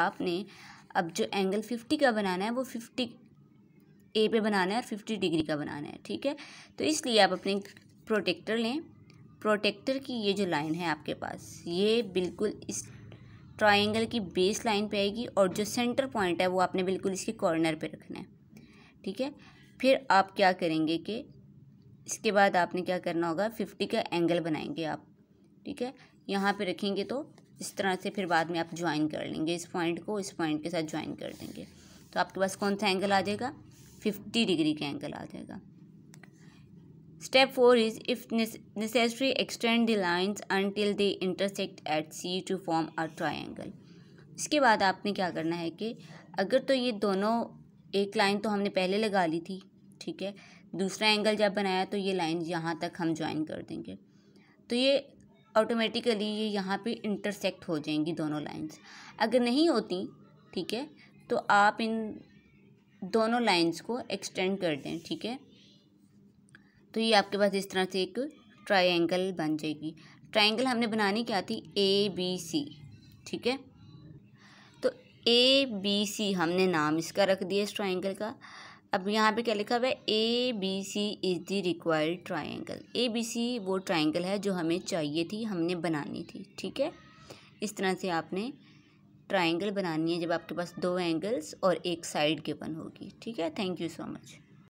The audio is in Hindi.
आपने अब जो एंगल फिफ्टी का बनाना है वो फिफ्टी ए पे बनाना है और फिफ्टी डिग्री का बनाना है ठीक है तो इसलिए आप अपने प्रोटेक्टर लें प्रोटेक्टर की ये जो लाइन है आपके पास ये बिल्कुल इस ट्राइंगल की बेस लाइन पे आएगी और जो सेंटर पॉइंट है वो आपने बिल्कुल इसके कॉर्नर पे रखना है ठीक है फिर आप क्या करेंगे कि इसके बाद आपने क्या करना होगा फिफ्टी का एंगल बनाएंगे आप ठीक है यहाँ पे रखेंगे तो इस तरह से फिर बाद में आप ज्वाइन कर लेंगे इस पॉइंट को इस पॉइंट के साथ ज्वाइन कर देंगे तो आपके पास कौन सा एंगल आ जाएगा फिफ्टी डिग्री का एंगल आ जाएगा step four is if necessary extend the lines until they intersect at C to form a triangle इसके बाद आपने क्या करना है कि अगर तो ये दोनों एक लाइन तो हमने पहले लगा ली थी ठीक है दूसरा एंगल जब बनाया तो ये लाइन यहाँ तक हम ज्वाइन कर देंगे तो ये ऑटोमेटिकली ये यहाँ पे इंटरसेक्ट हो जाएंगी दोनों लाइंस अगर नहीं होती ठीक है तो आप इन दोनों लाइंस को एक्सटेंड कर दें ठीक है तो ये आपके पास इस तरह से एक ट्रायंगल बन जाएगी ट्रायंगल हमने बनानी क्या थी ए बी सी ठीक है तो ए बी सी हमने नाम इसका रख दिया इस ट्रायंगल का अब यहाँ पे क्या लिखा हुआ है A B C is the required triangle A B C वो ट्राइंगल है जो हमें चाहिए थी हमने बनानी थी ठीक है इस तरह से आपने ट्राइंगल बनानी है जब आपके पास दो एंगल्स और एक साइड गिवन होगी ठीक है थैंक यू सो मच